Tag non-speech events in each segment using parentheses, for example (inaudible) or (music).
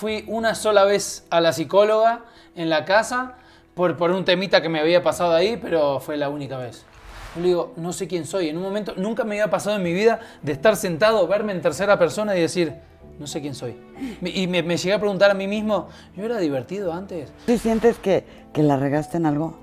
Fui una sola vez a la psicóloga en la casa por, por un temita que me había pasado ahí, pero fue la única vez. Yo le digo, no sé quién soy. En un momento nunca me había pasado en mi vida de estar sentado, verme en tercera persona y decir, no sé quién soy. Y me, me llegué a preguntar a mí mismo, ¿yo era divertido antes? ¿Tú sientes que, que la regaste en algo?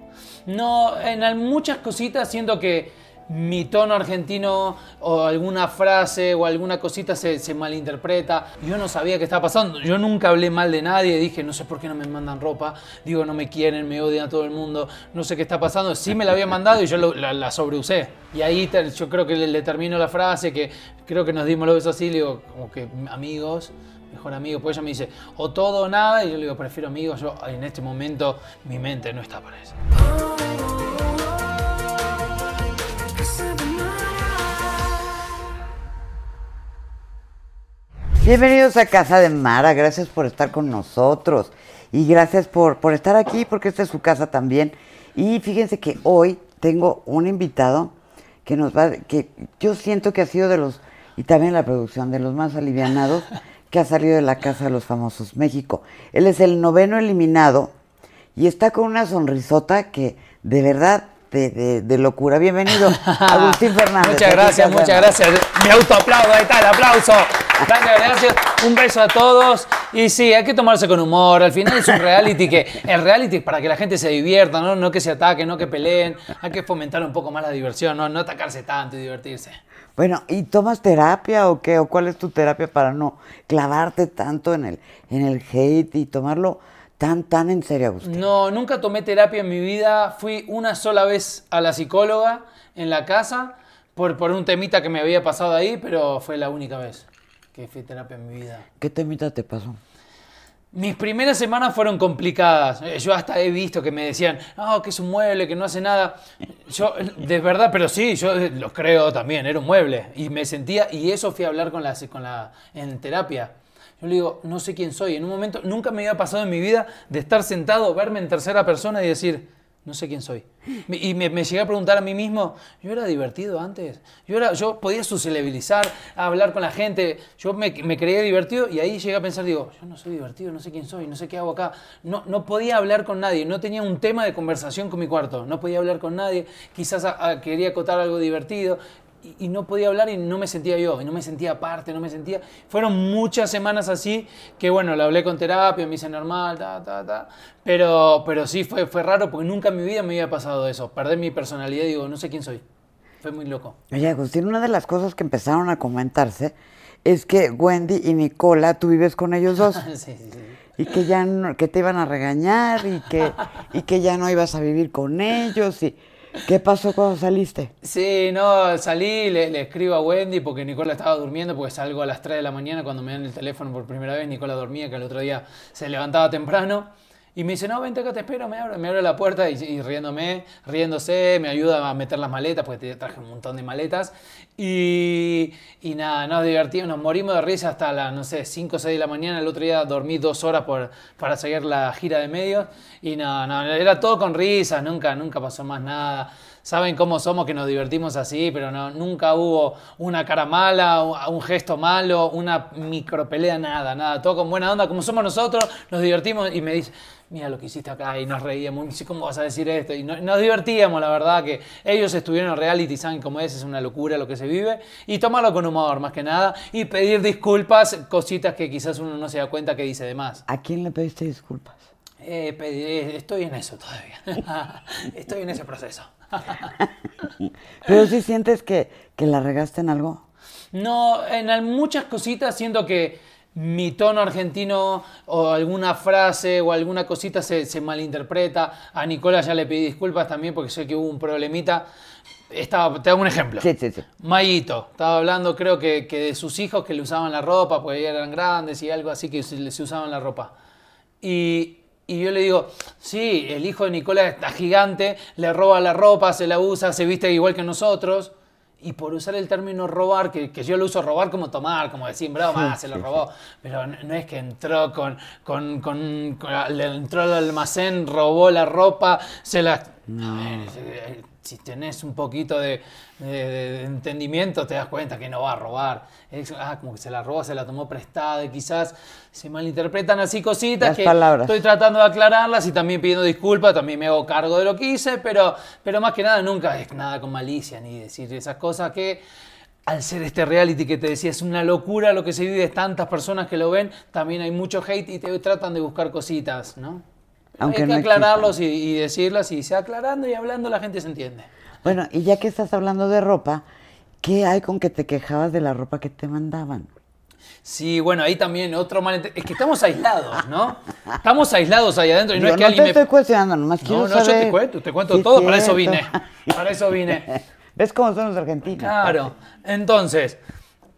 No, en muchas cositas siento que mi tono argentino o alguna frase o alguna cosita se, malinterpreta. Yo no sabía qué estaba pasando. Yo nunca hablé mal de nadie. Dije, no sé por qué no me mandan ropa. Digo, no me quieren, me odian a todo el mundo. No sé qué está pasando. Sí me la había mandado y yo la, la, sobreusé. Y ahí yo creo que le, termino la frase, que creo que nos dimos los besos así. digo, como que amigos. Mejor amigos, pues ella me dice, o todo o nada, y yo le digo, prefiero amigos, yo en este momento mi mente no está para eso. Bienvenidos a Casa de Mara, gracias por estar con nosotros y gracias por, por estar aquí porque esta es su casa también. Y fíjense que hoy tengo un invitado que nos va, que yo siento que ha sido de los, y también la producción, de los más alivianados (laughs) que ha salido de la Casa de los Famosos México. Él es el noveno eliminado y está con una sonrisota que de verdad de, locura. Bienvenido, (laughs) Agustín Fernández. muchas gracias, muchas gracias. Me autoaplaudo, ahí está aplauso. Gracias, gracias. Un beso a todos. Y sí, hay que tomarse con humor. Al final es un reality que. El reality es para que la gente se divierta, ¿no? No que se ataquen, no que peleen. Hay que fomentar un poco más la diversión, ¿no? No atacarse tanto y divertirse. Bueno, ¿y tomas terapia o qué? ¿O cuál es tu terapia para no clavarte tanto en el, en el hate y tomarlo? tan, tan en serio, usted? No, nunca tomé terapia en mi vida. Fui una sola vez a la psicóloga en la casa por, por un temita que me había pasado ahí, pero fue la única vez que fui terapia en mi vida. ¿Qué temita te pasó? Mis primeras semanas fueron complicadas. Eh, yo hasta he visto que me decían, oh, que es un mueble, que no hace nada. Yo, de verdad, pero sí, yo eh, los creo también, era un mueble. Y me sentía, y eso fui a hablar con la, con la, en terapia. Yo le digo, no sé quién soy. En un momento, nunca me había pasado en mi vida de estar sentado, verme en tercera persona y decir, no sé quién soy. Y me, me, llegué a preguntar a mí mismo, yo era divertido antes, yo, era, yo podía sociabilizar, hablar con la gente, yo me, creía divertido y ahí llegué a pensar, digo, yo no soy divertido, no sé quién soy, no sé qué hago acá, no, no podía hablar con nadie, no tenía un tema de conversación con mi cuarto, no podía hablar con nadie, quizás quería acotar algo divertido, y, no podía hablar y no me sentía yo, y no me sentía aparte, no me sentía... Fueron muchas semanas así que, bueno, la hablé con terapia, me hice normal, ta, ta, ta. Pero, pero sí fue, fue raro porque nunca en mi vida me había pasado eso. Perder mi personalidad digo, no sé quién soy. Fue muy loco. Oye, Agustín, una de las cosas que empezaron a comentarse es que Wendy y Nicola, tú vives con ellos dos. (laughs) sí, sí, sí. Y que ya no, que te iban a regañar y que, y que ya no ibas a vivir con ellos y... ¿Qué pasó cuando saliste? Sí, no, salí, le, le, escribo a Wendy porque Nicola estaba durmiendo, porque salgo a las 3 de la mañana cuando me dan el teléfono por primera vez. Nicola dormía, que el otro día se levantaba temprano. Y me dice, no, vente acá, te espero, me abre, la puerta y, riéndome, riéndose, me ayuda a meter las maletas, porque traje un montón de maletas. Y, y nada, nos divertimos, nos morimos de risa hasta las, no sé, 5 o 6 de la mañana. El otro día dormí dos horas por, para seguir la gira de medios. Y nada, era todo con risas, nunca, nunca pasó más nada saben cómo somos que nos divertimos así, pero no, nunca hubo una cara mala, un gesto malo, una micropelea, nada, nada, todo con buena onda, como somos nosotros, nos divertimos y me dice, mira lo que hiciste acá y nos reíamos, ¿cómo vas a decir esto? Y nos divertíamos, la verdad, que ellos estuvieron en reality, saben cómo es, es una locura lo que se vive, y tomarlo con humor, más que nada, y pedir disculpas, cositas que quizás uno no se da cuenta que dice de más. ¿A quién le pediste disculpas? Eh, estoy en eso todavía, (laughs) estoy en ese proceso. (laughs) Pero si sí sientes que, la regaste en algo. No, en muchas cositas siento que mi tono argentino o alguna frase o alguna cosita se, malinterpreta. A Nicola ya le pedí disculpas también porque sé que hubo un problemita. Estaba, te hago un ejemplo. Sí, Mayito, estaba hablando creo que, de sus hijos que le usaban la ropa, porque eran grandes y algo así que se, se usaban la ropa. Y y yo le digo, sí, el hijo de Nicolás está gigante, le roba la ropa, se la usa, se viste igual que nosotros. Y por usar el término robar, que, yo lo uso robar como tomar, como decir, broma, se lo robó. Pero no, es que entró con, con, con, le entró al almacén, robó la ropa, se la... Eh, eh, si tenés un poquito de, entendimiento, te das cuenta que no va a robar. Es, ah, como que se la roba, se la tomó prestada, y quizás se malinterpretan así cositas que estoy tratando de aclararlas y también pidiendo disculpas, también me hago cargo de lo que hice, pero, pero más que nada nunca es nada con malicia ni decir esas cosas que al ser este reality que te decía es una locura lo que se vive, tantas personas que lo ven, también hay mucho hate y te tratan de buscar cositas, ¿no? Hay que aclararlos y, decirlas y se aclarando y hablando la gente se entiende. Bueno, y ya que estás hablando de ropa, ¿qué hay con que te quejabas de la ropa que te mandaban? Sí, bueno, ahí también otro mal... Es que estamos aislados, ¿no? Estamos aislados ahí adentro y no es que no alguien estoy cuestionando, No, no, yo te cuento, te cuento todo, para eso vine. Para eso vine. ¿Ves cómo son los argentinos? Claro. Entonces,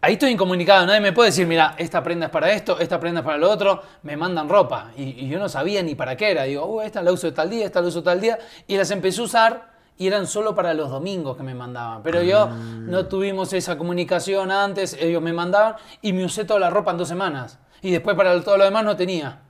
Ahí estoy incomunicado, nadie me puede decir, mira, esta prenda es para esto, esta prenda es para lo otro, me mandan ropa. Y, yo no sabía ni para qué era. Digo, uh, esta la uso tal día, esta la uso tal día. Y las empecé a usar y eran solo para los domingos que me mandaban. Pero yo mm. no tuvimos esa comunicación antes, ellos me mandaban y me usé toda la ropa en dos semanas. Y después para todo lo demás no tenía.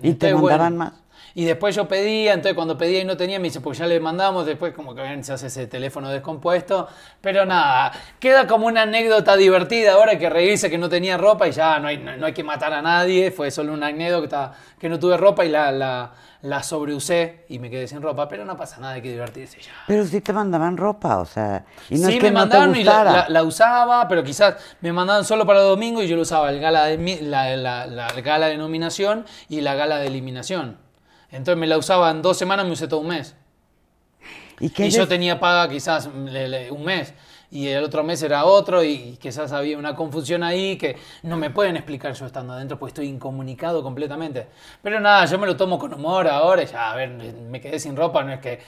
¿Y te mandaban más? Y después yo pedía, entonces cuando pedía y no tenía, me dice, pues ya le mandamos, después como que se hace ese teléfono descompuesto. Pero nada, queda como una anécdota divertida ahora que reírse que no tenía ropa y ya no hay, no, hay que matar a nadie, fue solo una anécdota que no tuve ropa y la, la, la sobreusé y me quedé sin ropa, pero no pasa nada, hay que divertirse ya. Pero si te mandaban ropa, o sea, y no es que me no te y la, usaba, pero quizás me mandaban solo para domingo y yo lo usaba el gala de, la, la gala de nominación y la gala de eliminación. Entonces me la usaba en dos semanas, me usé todo un mes. Y, yo tenía paga quizás mm, un mes y el otro mes era otro y quizás había una confusión ahí que no me pueden explicar yo estando adentro porque estoy incomunicado completamente. Pero nada, yo me lo tomo con humor ahora, ya, a ver, me quedé sin ropa, no es que,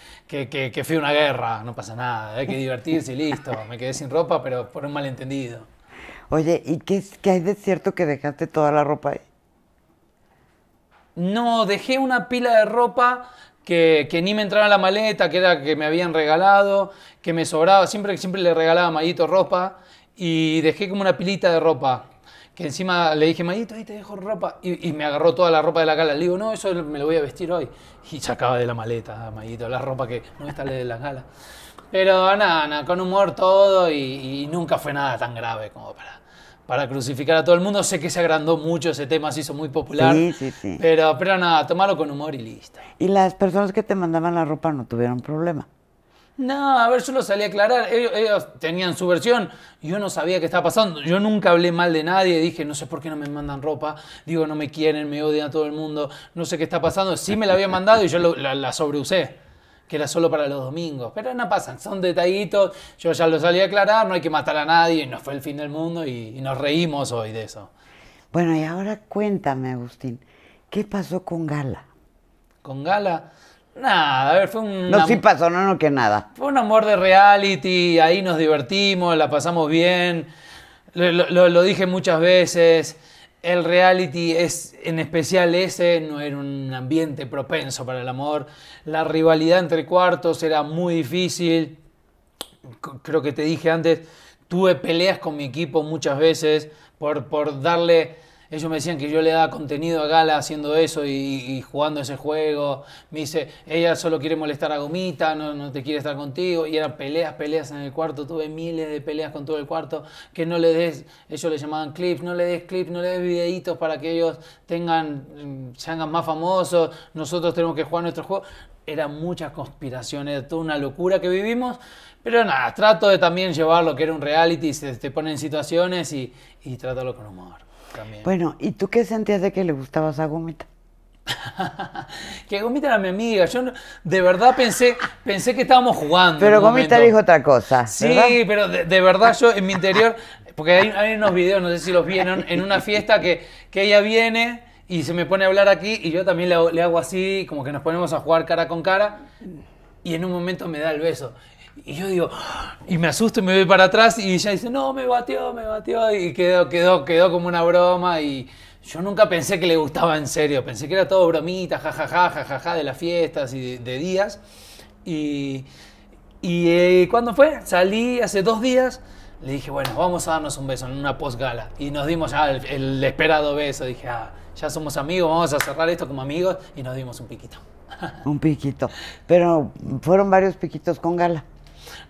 que, fui una guerra, no pasa nada, hay que divertirse y listo, me quedé sin ropa pero por un malentendido. Oye, ¿y qué, qué hay de cierto que dejaste toda la ropa ahí? no, dejé una pila de ropa que, ni me entraba en la maleta, que era que me habían regalado, que me sobraba, siempre, siempre le regalaba a Mayito ropa y dejé como una pilita de ropa. Que encima le dije, Mayito, ahí te dejo ropa. Y, me agarró toda la ropa de la gala. Le digo, no, eso me lo voy a vestir hoy. Y sacaba de la maleta, ah, Mayito, la ropa que no está de la gala. Pero nada, nada, con humor todo y, y nunca fue nada tan grave como para para crucificar a todo el mundo. Sé que se agrandó mucho ese tema, se hizo muy popular. Sí, sí, sí. Pero, pero nada, tomarlo con humor y listo. ¿Y las personas que te mandaban la ropa no tuvieron problema? No, a ver, yo lo salí a aclarar. Ellos, tenían su versión. Yo no sabía qué estaba pasando. Yo nunca hablé mal de nadie. Dije, no sé por qué no me mandan ropa. Digo, no me quieren, me odian a todo el mundo. No sé qué está pasando. Sí me la había mandado y yo la, la sobreusé que era solo para los domingos. Pero no pasan, son detallitos. Yo ya lo salí a aclarar, no hay que matar a nadie, no fue el fin del mundo y, nos reímos hoy de eso. Bueno, y ahora cuéntame, Agustín, ¿qué pasó con Gala? ¿Con Gala? Nada, a ver, fue un. No, sí pasó, no, no, que nada. Fue un amor de reality, ahí nos divertimos, la pasamos bien. lo dije muchas veces el reality es, en especial ese, no era un ambiente propenso para el amor. La rivalidad entre cuartos era muy difícil. Creo que te dije antes, tuve peleas con mi equipo muchas veces por, por darle ellos me decían que yo le daba contenido a Gala haciendo eso y, jugando ese juego. Me dice, ella solo quiere molestar a Gomita, no, te quiere estar contigo. Y eran peleas, peleas en el cuarto. Tuve miles de peleas con todo el cuarto. Que no le des, ellos le llamaban clips, no le des clips, no le des videitos para que ellos tengan, mm, se hagan más famosos. Nosotros tenemos que jugar nuestro juego eran muchas conspiraciones, toda una locura que vivimos. Pero nada, trato de también llevar lo que era un reality, se te ponen situaciones y, y tratarlo con humor. Bueno, ¿y tú qué sentías de que le gustabas a Gomita? (laughs) que Gomita era mi amiga. Yo de verdad pensé, pensé que estábamos jugando. Pero Gomita dijo otra cosa. Sí, pero de, verdad yo en mi interior, porque hay, unos videos, no sé si los vieron, en una fiesta que, ella viene y se me pone a hablar aquí y yo también le hago así, como que nos ponemos a jugar cara con cara y en un momento me da el beso. Y yo digo, y me asusto y me voy para atrás y ella dice, no, me batió, me batió. Y quedó, quedó, quedó como una broma y yo nunca pensé que le gustaba en serio. Pensé que era todo bromita, jajaja, de las fiestas y de, días. Y, eh, cuando fue, salí hace dos días. Le dije, bueno, vamos a darnos un beso en una post-gala. Y nos dimos el, esperado beso. Dije, ah, ya somos amigos, vamos a cerrar esto como amigos. Y nos dimos un piquito. Un piquito. Pero fueron varios piquitos con gala.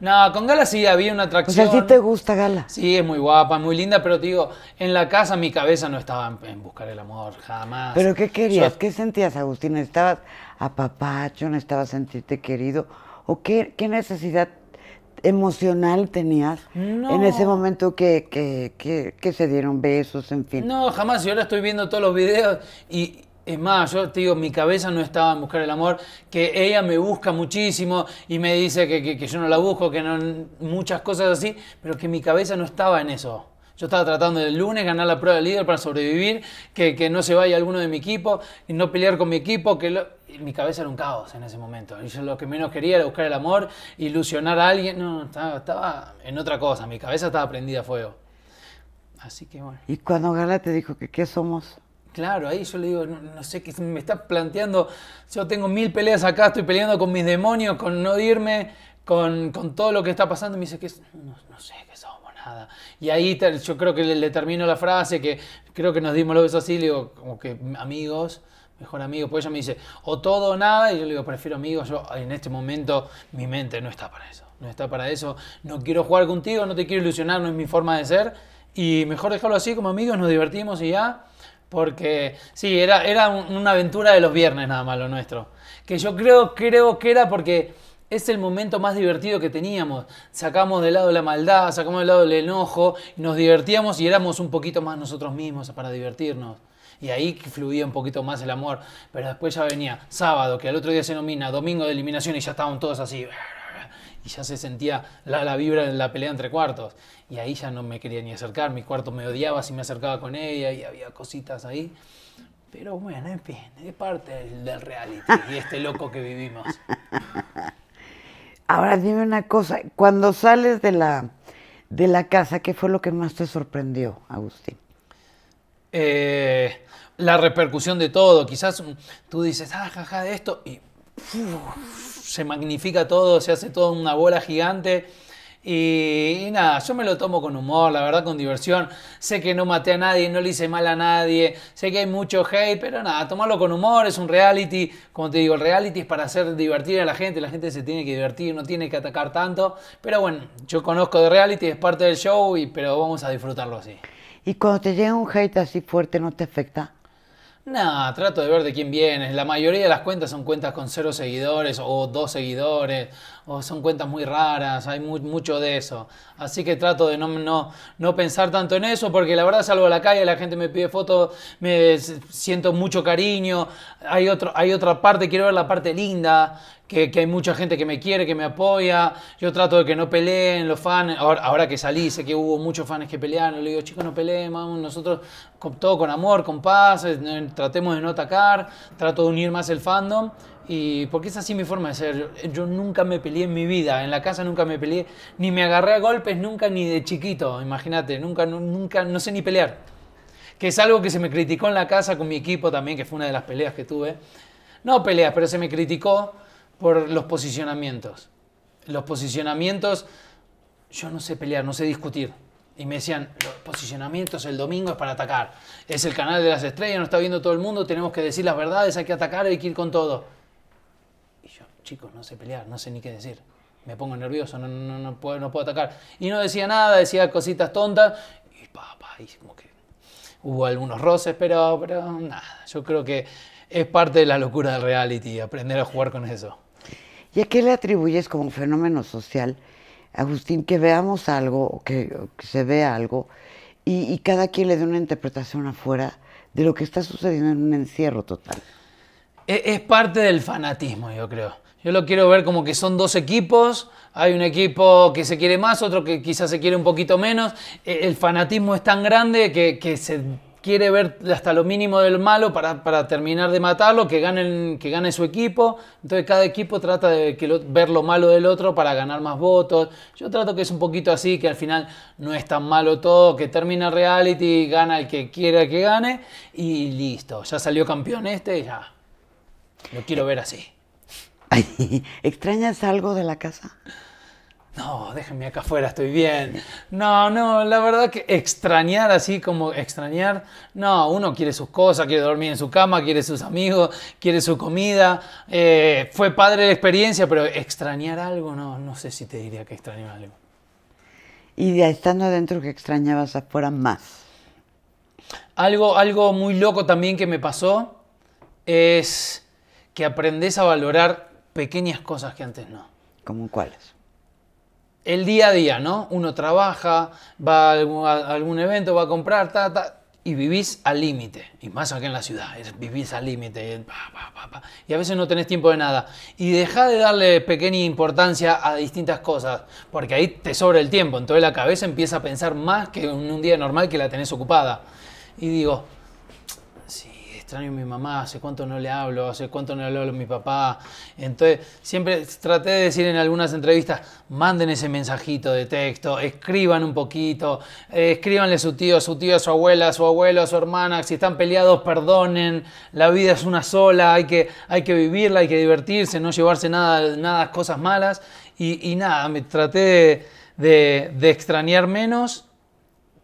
No, con Gala sí había una atracción. O sea, ¿sí te gusta Gala? Sí, es muy guapa, muy linda, pero te digo, en la casa mi cabeza no estaba en, buscar el amor, jamás. ¿Pero qué querías? ¿Qué sentías, Agustín? ¿Estabas apapacho? ¿Estabas sentirte querido? ¿O qué, qué necesidad emocional tenías en ese momento que, que, que, que, se dieron besos, en fin. No, jamás. Yo ahora estoy viendo todos los videos y, es más, yo te digo, mi cabeza no estaba en buscar el amor, que ella me busca muchísimo y me dice que, yo no la busco, que no, muchas cosas así, pero que mi cabeza no estaba en eso. Yo estaba tratando el lunes ganar la prueba de líder para sobrevivir, que, no se vaya alguno de mi equipo, y no pelear con mi equipo, que mi cabeza era un caos en ese momento. yo lo que menos quería era buscar el amor, ilusionar a alguien. No, estaba, estaba en otra cosa, mi cabeza estaba prendida a fuego. Así que bueno. ¿Y cuando Gala te dijo que qué somos? Claro, ahí yo le digo, no, sé qué me está planteando. Yo tengo mil peleas acá, estoy peleando con mis demonios, con no irme, con, todo lo que está pasando. Y me dice que no, sé qué somos nada. Y ahí yo creo que le, termino la frase, que creo que nos dimos los besos así, le digo, como que amigos, mejor amigos. Pues ella me dice, o todo o nada. Y yo le digo, prefiero amigos. Yo en este momento mi mente no está para eso. No está para eso. No quiero jugar contigo, no te quiero ilusionar, no es mi forma de ser. Y mejor dejarlo así como amigos, nos divertimos y ya porque sí, era, era una aventura de los viernes nada más lo nuestro. Que yo creo, creo que era porque es el momento más divertido que teníamos. Sacamos de lado la maldad, sacamos de lado el enojo, nos divertíamos y éramos un poquito más nosotros mismos para divertirnos. Y ahí fluía un poquito más el amor. Pero después ya venía sábado, que al otro día se nomina, domingo de eliminación y ya estaban todos así. Y ya se sentía la, la vibra en la pelea entre cuartos y ahí ya no me quería ni acercar, mi cuarto me odiaba si me acercaba con ella y había cositas ahí. Pero bueno, en fin, es parte del reality (laughs) y este loco que vivimos. Ahora dime una cosa, cuando sales de la, de la casa, ¿qué fue lo que más te sorprendió, Agustín? Eh, la repercusión de todo, quizás tú dices, ah, jaja, de esto, y se magnifica todo, se hace toda una bola gigante y, nada, yo me lo tomo con humor, la verdad, con diversión. Sé que no maté a nadie, no le hice mal a nadie. Sé que hay mucho hate, pero nada, tomarlo con humor. Es un reality. Como te digo, el reality es para hacer divertir a la gente. La gente se tiene que divertir, no tiene que atacar tanto. Pero bueno, yo conozco de reality, es parte del show, pero vamos a disfrutarlo así. ¿Y cuando te llega un hate así fuerte, no te afecta? Nada, trato de ver de quién vienes. La mayoría de las cuentas son cuentas con cero seguidores o dos seguidores o son cuentas muy raras, hay mucho de eso. Así que trato de no, no, no, pensar tanto en eso, porque la verdad salgo a la calle, la gente me pide fotos, me siento mucho cariño, hay, otro, hay otra parte, quiero ver la parte linda, que, que, hay mucha gente que me quiere, que me apoya. Yo trato de que no peleen los fans. Ahora, ahora que salí, sé que hubo muchos fans que pelearon. Le digo, chicos, no peleen, vamos, nosotros todo con amor, con paz, eh, tratemos de no atacar, trato de unir más el fandom y porque es así mi forma de ser. Yo, nunca me peleé en mi vida, en la casa nunca me peleé, ni me agarré a golpes nunca, ni de chiquito, imagínate, nunca, nunca, no sé ni pelear. Que es algo que se me criticó en la casa con mi equipo también, que fue una de las peleas que tuve. No peleas, pero se me criticó por los posicionamientos. Los posicionamientos, yo no sé pelear, no sé discutir. Y me decían, los posicionamientos el domingo es para atacar. Es el canal de las estrellas, no está viendo todo el mundo, tenemos que decir las verdades, hay que atacar, hay que ir con todo chicos, no sé pelear, no sé ni qué decir. Me pongo nervioso, no, puedo, no puedo atacar. Y no decía nada, decía cositas tontas. Y papá, como que hubo algunos roces, pero, pero nada. Yo creo que es parte de la locura del reality, aprender a jugar con eso. ¿Y a qué le atribuyes como fenómeno social, Agustín, que veamos algo, que, se vea algo, y, cada quien le dé una interpretación afuera de lo que está sucediendo en un encierro total? E, es parte del fanatismo, yo creo. Yo lo quiero ver como que son dos equipos. Hay un equipo que se quiere más, otro que quizás se quiere un poquito menos. Eh, el fanatismo es tan grande que, se quiere ver hasta lo mínimo del malo para, terminar de matarlo, que, ganen, que gane su equipo. Entonces cada equipo trata de ver lo malo del otro para ganar más votos. Yo trato que es un poquito así, que al final no es tan malo todo, que termina reality, gana el que quiera que gane y listo. Ya salió campeón este, y ya. Lo quiero ver así. (laughs) ¿Extrañas algo de la casa? No, déjenme acá afuera, estoy bien. No, no, la verdad que extrañar así como extrañar, no, uno quiere sus cosas, quiere dormir en su cama, quiere sus amigos, quiere su comida. Eh, fue padre la experiencia, pero extrañar algo, no, no sé si te diría que extraño algo. Y de estando adentro que extrañabas afuera más. Algo, algo muy loco también que me pasó es que aprendes a valorar pequeñas cosas que antes no. ¿Cómo cuáles? El día a día, ¿no? Uno trabaja, va a algún, evento, va a comprar, ta, ta, y vivís al límite. Y más acá en la ciudad, vivís al límite. Eh, y a veces no tenés tiempo de nada. Y deja de darle pequeña importancia a distintas cosas, porque ahí te sobra el tiempo. Entonces la cabeza empieza a pensar más que en un día normal que la tenés ocupada. Y digo, extraño a mi mamá, hace cuánto no le hablo, hace cuánto no le hablo a mi papá. Entonces, siempre traté de decir en algunas entrevistas, manden ese mensajito de texto, escriban un poquito, eh, escríbanle a su tío, a su tío, a su abuela, a su abuelo, a su hermana, si están peleados, perdonen, la vida es una sola, hay que, hay que vivirla, hay que divertirse, no llevarse nada, nada cosas malas. Y, nada, me traté de extrañar menos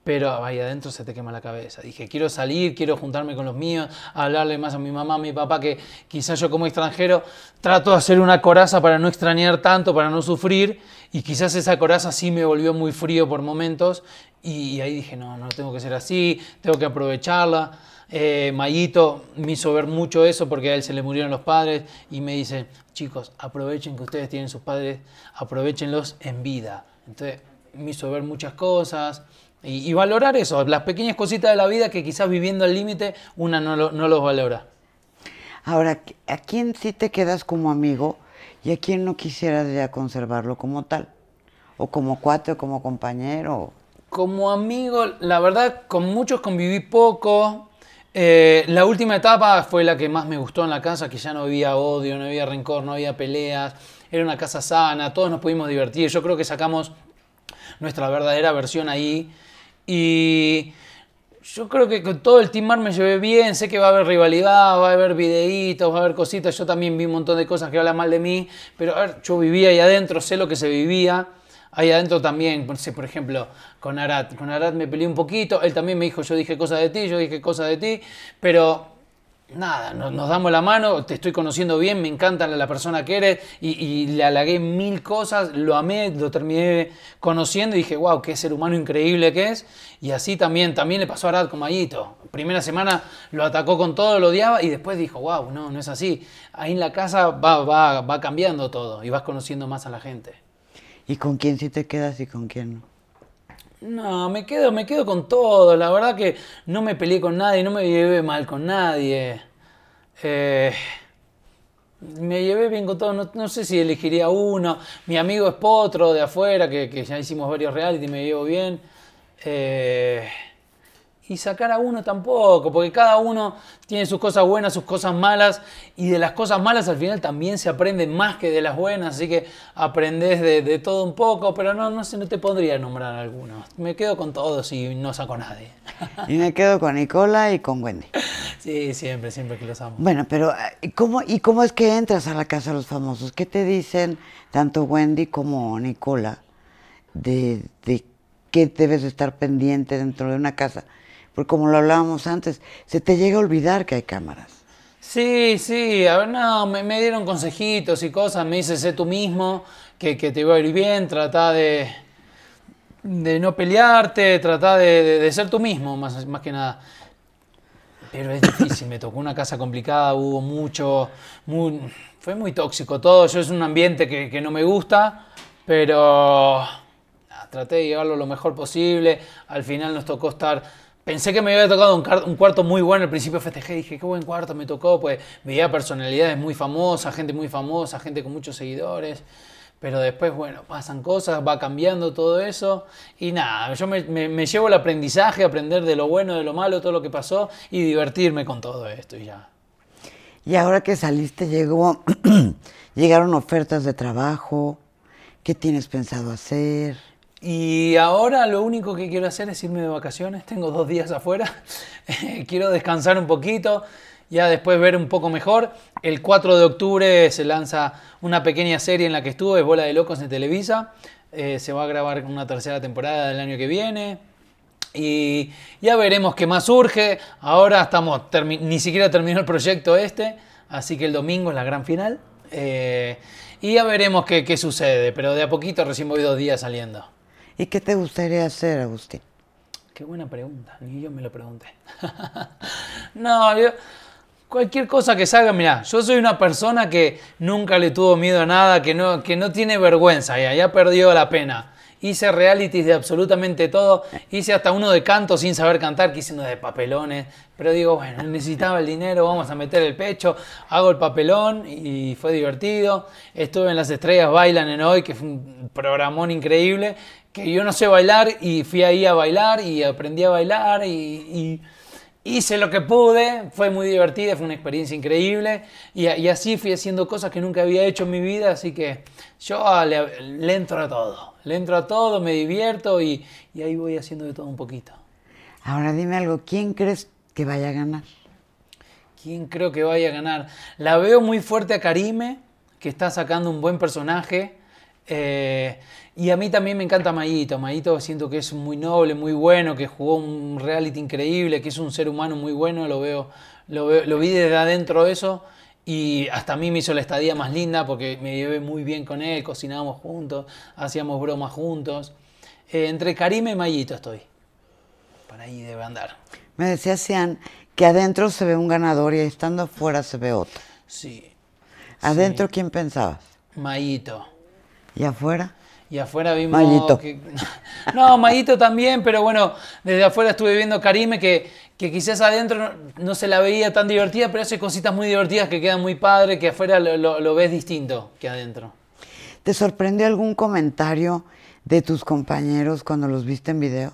pero ahí adentro se te quema la cabeza. Dije, quiero salir, quiero juntarme con los míos, hablarle más a mi mamá, a mi papá, que quizás yo como extranjero trato de hacer una coraza para no extrañar tanto, para no sufrir, y quizás esa coraza sí me volvió muy frío por momentos, y ahí dije, no, no tengo que ser así, tengo que aprovecharla. Eh, Mayito me hizo ver mucho eso porque a él se le murieron los padres y me dice, chicos, aprovechen que ustedes tienen sus padres, aprovechenlos en vida. Entonces me hizo ver muchas cosas, y, valorar eso, las pequeñas cositas de la vida que quizás viviendo al límite una no, no, los valora. Ahora, ¿a quién sí te quedas como amigo y a quién no quisieras ya conservarlo como tal? ¿O como cuate o como compañero? Como amigo, la verdad, con muchos conviví poco. Eh, la última etapa fue la que más me gustó en la casa, que ya no había odio, no había rencor, no había peleas. Era una casa sana, todos nos pudimos divertir. Yo creo que sacamos nuestra verdadera versión ahí. Y yo creo que con todo el timar me llevé bien, sé que va a haber rivalidad, va a haber videitos, va a haber cositas, yo también vi un montón de cosas que hablan mal de mí, pero yo vivía ahí adentro, sé lo que se vivía. Ahí adentro también, por ejemplo, con Arat. Con Arat me peleé un poquito, él también me dijo, yo dije cosas de ti, yo dije cosas de ti, pero nada, nos, damos la mano, te estoy conociendo bien, me encanta la, persona que eres y, le halagué mil cosas, lo amé, lo terminé conociendo y dije, wow, qué ser humano increíble que es. Y así también, también le pasó a Arad con Mayito. Primera semana lo atacó con todo, lo odiaba y después dijo, wow, no, no es así. Ahí en la casa va, va, va cambiando todo y vas conociendo más a la gente. ¿Y con quién sí te quedas y con quién no? No, me quedo, me quedo con todo. La verdad que no me peleé con nadie, no me llevé mal con nadie. Eh, me llevé bien con todo. No, sé si elegiría uno. Mi amigo es Potro de afuera, que, ya hicimos varios reality, me llevo bien. Eh, y sacar a uno tampoco, porque cada uno tiene sus cosas buenas, sus cosas malas, y de las cosas malas al final también se aprende más que de las buenas, así que aprendes de, todo un poco, pero no, no sé, no te podría nombrar alguno. Me quedo con todos y no saco a nadie. Y me quedo con Nicola y con Wendy. Sí, siempre, siempre que los amo. Bueno, pero eh, ¿cómo, ¿y cómo es que entras a la casa de los famosos? ¿Qué te dicen tanto Wendy como Nicola de, de qué debes estar pendiente dentro de una casa? Porque como lo hablábamos antes, se te llega a olvidar que hay cámaras. Sí, sí, a ver, no, me, dieron consejitos y cosas, me dice, sé tú mismo, que, te va a ir bien, trata de, de no pelearte, trata de, ser tú mismo, más, más que nada. Pero es difícil, me tocó una casa complicada, hubo mucho, muy, fue muy tóxico todo, yo es un ambiente que, no me gusta, pero traté de llevarlo lo mejor posible, al final nos tocó estar Pensé que me había tocado un, cuarto muy bueno al principio festejé, dije, qué buen cuarto me tocó, pues veía personalidades muy famosas, gente muy famosa, gente con muchos seguidores, pero después, bueno, pasan cosas, va cambiando todo eso y nada, yo me, llevo el aprendizaje, aprender de lo bueno, de lo malo, todo lo que pasó y divertirme con todo esto y ya. Y ahora que saliste, llegó, (clears throat) llegaron ofertas de trabajo, ¿qué tienes pensado hacer? Y ahora lo único que quiero hacer es irme de vacaciones. Tengo dos días afuera. (laughs) Eh, quiero descansar un poquito. Ya después ver un poco mejor. El 4 de octubre se lanza una pequeña serie en la que estuve, Bola de Locos en Televisa. Eh, se va a grabar una tercera temporada del año que viene. Y ya veremos qué más surge. Ahora estamos, ni siquiera terminó el proyecto este. Así que el domingo es la gran final. Eh, y ya veremos qué, qué sucede. Pero de a poquito recién voy dos días saliendo. ¿Y qué te gustaría hacer, Agustín? Qué buena pregunta, ni yo me lo pregunté. (laughs) no, yo, cualquier cosa que salga, mira, yo soy una persona que nunca le tuvo miedo a nada, que no, que no tiene vergüenza, y ya perdió la pena hice realities de absolutamente todo, eh. hice hasta uno de canto sin saber cantar, que hice uno de papelones, pero digo, bueno, necesitaba el dinero, vamos a meter el pecho, hago el papelón y fue divertido. Estuve en Las Estrellas Bailan en Hoy, que fue un programón increíble, que yo no sé bailar y fui ahí a bailar y aprendí a bailar y, y hice lo que pude, fue muy divertida, fue una experiencia increíble y, así fui haciendo cosas que nunca había hecho en mi vida, así que yo le, entro a todo, le entro a todo, me divierto y, ahí voy haciendo de todo un poquito. Ahora dime algo, ¿quién crees que vaya a ganar? ¿Quién creo que vaya a ganar? La veo muy fuerte a Karime, que está sacando un buen personaje. Eh, y a mí también me encanta Mayito. Mayito siento que es muy noble, muy bueno, que jugó un reality increíble, que es un ser humano muy bueno. Lo veo, lo, vi desde adentro eso. Y hasta a mí me hizo la estadía más linda porque me llevé muy bien con él, cocinábamos juntos, hacíamos bromas juntos. Eh, entre Karim y Mayito estoy. Para ahí debe andar. Me decía Sean que adentro se ve un ganador y estando afuera se ve otro. Sí. ¿Adentro quién pensabas? Mayito. ¿Y afuera? y afuera vimos... Mayito. (laughs) No, Mayito también, pero bueno, desde afuera estuve viendo Karime que, quizás adentro no, se la veía tan divertida, pero hace cositas muy divertidas que quedan muy padre, que afuera lo, ves distinto que adentro. ¿Te sorprendió algún comentario de tus compañeros cuando los viste en video?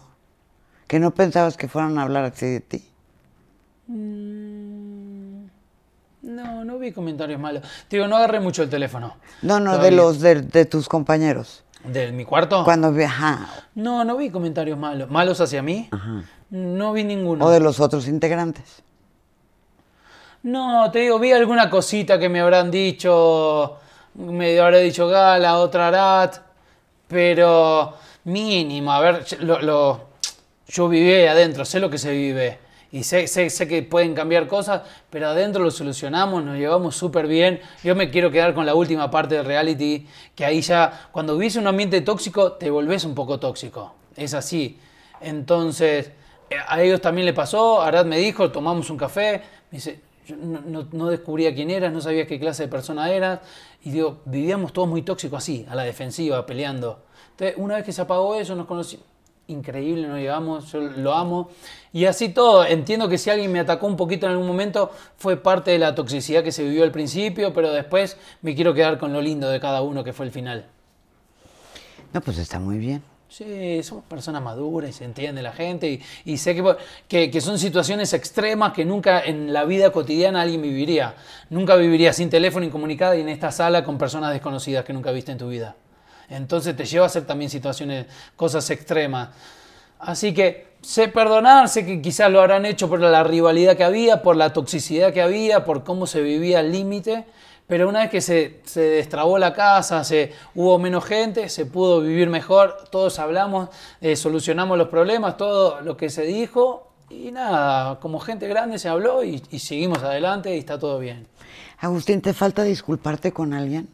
¿Que no pensabas que fueran a hablar así de ti? Mm, no, no vi comentarios malos. Te digo, no agarré mucho el teléfono. No, no, de los de, de, tus compañeros. ¿De mi cuarto? Cuando viajaba. No, no vi comentarios malos. ¿Malos hacia mí? No vi ninguno. ¿O de los otros integrantes? No, te digo, vi alguna cosita que me habrán dicho, me habré dicho Gala, otra Arat, pero mínimo, a ver, lo, yo viví adentro, sé lo que se vive y sé, que pueden cambiar cosas, pero adentro lo solucionamos, nos llevamos súper bien. Yo me quiero quedar con la última parte del reality, que ahí ya, cuando vives un ambiente tóxico, te volvés un poco tóxico. Es así. Entonces, eh, a ellos también le pasó, Arad me dijo, tomamos un café, me dice, yo no, no, descubría quién eras, no sabía qué clase de persona eras, y digo, vivíamos todos muy tóxicos así, a la defensiva, peleando. Entonces, una vez que se apagó eso, nos conocimos increíble nos llevamos, yo lo amo. Y así todo, entiendo que si alguien me atacó un poquito en algún momento, fue parte de la toxicidad que se vivió al principio, pero después me quiero quedar con lo lindo de cada uno que fue el final. No, pues está muy bien. Sí, somos personas maduras y se entiende la gente y, sé que, que, son situaciones extremas que nunca en la vida cotidiana alguien viviría. Nunca viviría sin teléfono incomunicada y en esta sala con personas desconocidas que nunca viste en tu vida. Entonces te lleva a hacer también situaciones, cosas extremas. Así que sé perdonar, sé que quizás lo habrán hecho por la rivalidad que había, por la toxicidad que había, por cómo se vivía el límite, pero una vez que se, destrabó la casa, se, hubo menos gente, se pudo vivir mejor, todos hablamos, eh, solucionamos los problemas, todo lo que se dijo y nada, como gente grande se habló y seguimos adelante y está todo bien. Agustín, ¿te falta disculparte con alguien?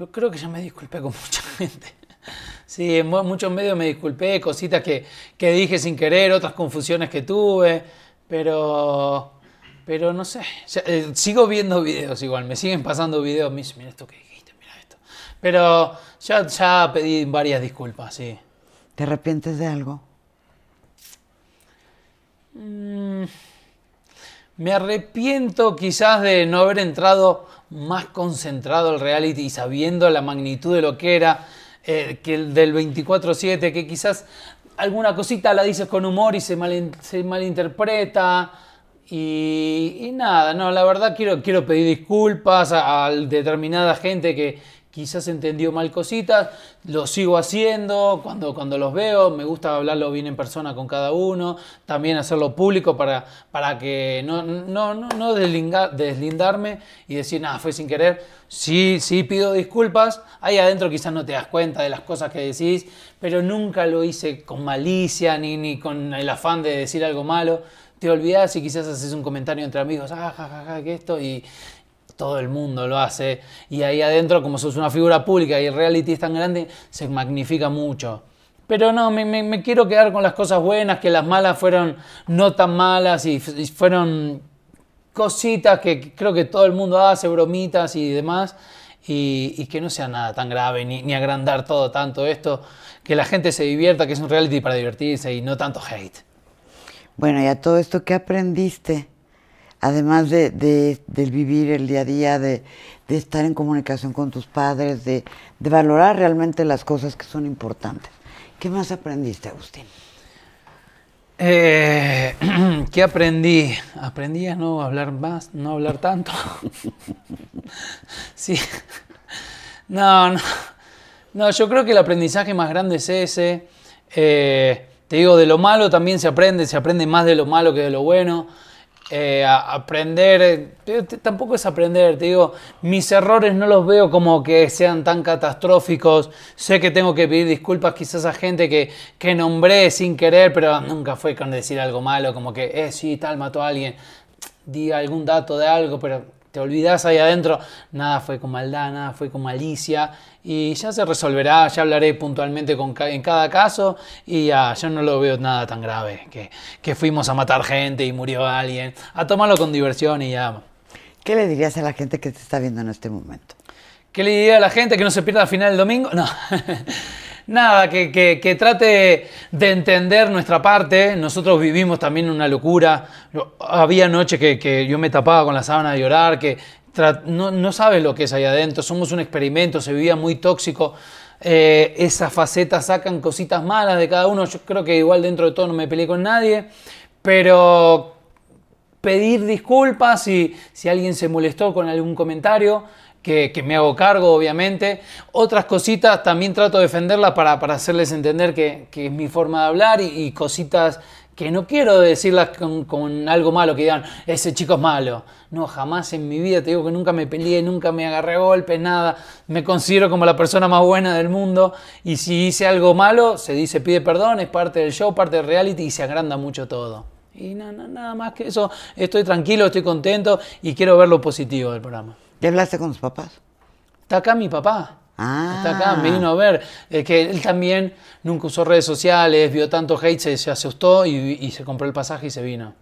Yo creo que ya me disculpé con (laughs) mucha gente. Sí, en muchos medios me disculpé, cositas que, dije sin querer, otras confusiones que tuve, pero, pero no sé. Eh, sigo viendo videos igual, me siguen pasando videos, mis mira esto que dijiste, mira esto. Pero ya, ya pedí varias disculpas, sí. ¿Te arrepientes de algo? Mm, me arrepiento quizás de no haber entrado más concentrado el reality y sabiendo la magnitud de lo que era, eh, que el del 24-7, que quizás alguna cosita la dices con humor y se, se malinterpreta. Y, y, nada, no, la verdad quiero, quiero pedir disculpas a determinada gente que, quizás entendió mal cositas, lo sigo haciendo, cuando, cuando los veo, me gusta hablarlo bien en persona con cada uno, también hacerlo público para, para que no, no, no, deslindarme y decir, nada, fue sin querer, sí, sí pido disculpas, ahí adentro quizás no te das cuenta de las cosas que decís, pero nunca lo hice con malicia ni, ni con el afán de decir algo malo, te olvidás y quizás haces un comentario entre amigos, ah, que esto, y, todo el mundo lo hace. Y ahí adentro, como sos una figura pública y el reality es tan grande, se magnifica mucho. Pero no, me, quiero quedar con las cosas buenas, que las malas fueron no tan malas y, fueron cositas que creo que todo el mundo hace, bromitas y demás. Y, que no sea nada tan grave, ni, agrandar todo tanto esto, que la gente se divierta, que es un reality para divertirse y no tanto hate. Bueno, y a todo esto, que aprendiste? además de, vivir el día a día, de, estar en comunicación con tus padres, de, valorar realmente las cosas que son importantes. ¿Qué más aprendiste, Agustín? Eh, (clears throat) ¿Qué aprendí? Aprendí a no hablar más, no hablar tanto. (laughs) sí. No, no. No, yo creo que el aprendizaje más grande es ese. Eh, te digo, de lo malo también se aprende, se aprende más de lo malo que de lo bueno. Eh, aprender, eh, tampoco es aprender, te digo, mis errores no los veo como que sean tan catastróficos, sé que tengo que pedir disculpas quizás a gente que, que nombré sin querer, pero nunca fue con decir algo malo, como que, eh, sí, tal, mató a alguien, di algún dato de algo, pero te olvidas ahí adentro, nada fue con maldad, nada fue con malicia y ya se resolverá, ya hablaré puntualmente con en cada caso y ya, ah, yo no lo veo nada tan grave, que, fuimos a matar gente y murió alguien, a tomarlo con diversión y ya. ¿Qué le dirías a la gente que te está viendo en este momento? ¿Qué le diría a la gente que no se pierda la final del domingo? No. (laughs) nada, que, trate de entender nuestra parte. Nosotros vivimos también una locura. Había noches que, yo me tapaba con la sábana de llorar, que no, no sabes lo que es ahí adentro. Somos un experimento, se vivía muy tóxico. Eh, esas facetas sacan cositas malas de cada uno. Yo creo que igual dentro de todo no me peleé con nadie, pero pedir disculpas si alguien se molestó con algún comentario que, me hago cargo, obviamente. Otras cositas también trato de defenderlas para, hacerles entender que, es mi forma de hablar y, cositas que no quiero decirlas con, algo malo, que digan, ese chico es malo. No, jamás en mi vida, te digo que nunca me peleé, nunca me agarré a golpes, nada. Me considero como la persona más buena del mundo y si hice algo malo, se dice, pide perdón, es parte del show, parte del reality y se agranda mucho todo. Y nada más que eso, estoy tranquilo, estoy contento y quiero ver lo positivo del programa. ¿Te hablaste con tus papás? Está acá mi papá. Ah. Está acá, ah. me vino a ver. Es que él también nunca usó redes sociales, vio tanto hate, se, asustó y, se compró el pasaje y se vino.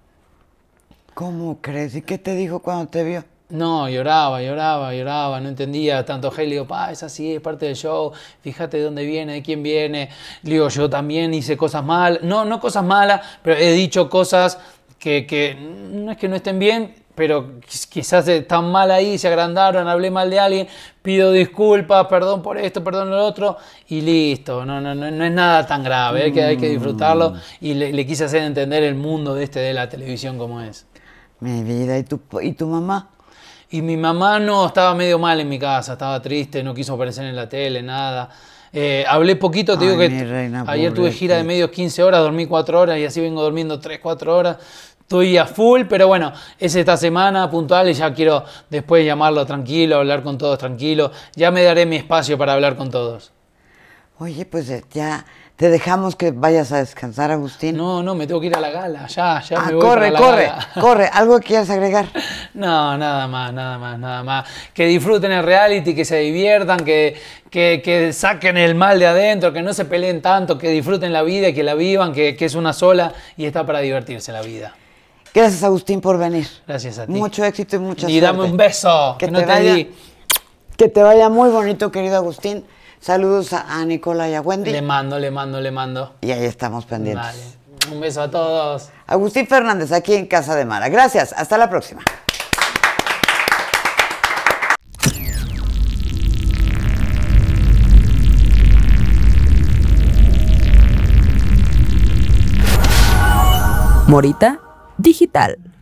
¿Cómo crees? ¿Y qué te dijo cuando te vio? No, lloraba, lloraba, lloraba, no entendía tanto hate. Le digo, pa, es así, es parte del show, fíjate de dónde viene, de quién viene. Le digo, yo también hice cosas malas. No, no cosas malas, pero he dicho cosas que, que no es que no estén bien, pero quizás están mal ahí, se agrandaron, hablé mal de alguien, pido disculpas, perdón por esto, perdón lo otro, y listo, no, no, no, es nada tan grave, hay que, hay que mm. disfrutarlo y le, quise hacer entender el mundo de este de la televisión como es. Mi vida, ¿y tu, y tu mamá? Y mi mamá no, estaba medio mal en mi casa, estaba triste, no quiso aparecer en la tele, nada. Eh, hablé poquito, te digo que ayer tuve gira de medio 15 horas, dormí 4 horas y así vengo durmiendo 3, 4 horas Estoy a full, pero bueno, es esta semana puntual y ya quiero después llamarlo tranquilo, hablar con todos tranquilo. Ya me daré mi espacio para hablar con todos. Oye, pues eh, ya te dejamos que vayas a descansar, Agustín. No, no, me tengo que ir a la gala. Ya, ya ah, corre, corre, (laughs) corre. ¿Algo que quieras agregar? No, nada más, nada más, nada más. Que disfruten el reality, que se diviertan, que, que, saquen el mal de adentro, que no se peleen tanto, que disfruten la vida, y que la vivan, que es una sola y está para divertirse la vida. Gracias, Agustín, por venir. Gracias a ti. Mucho éxito y muchas. y Y dame un beso. Que, te, vaya, que te vaya muy bonito, querido Agustín. Saludos a, a, Nicola y a Wendy. Le mando, le mando, le mando. Y ahí estamos pendientes. Vale. Un beso a todos. Agustín Fernández, aquí en Casa de Mara. Gracias. Hasta la próxima. Morita digital.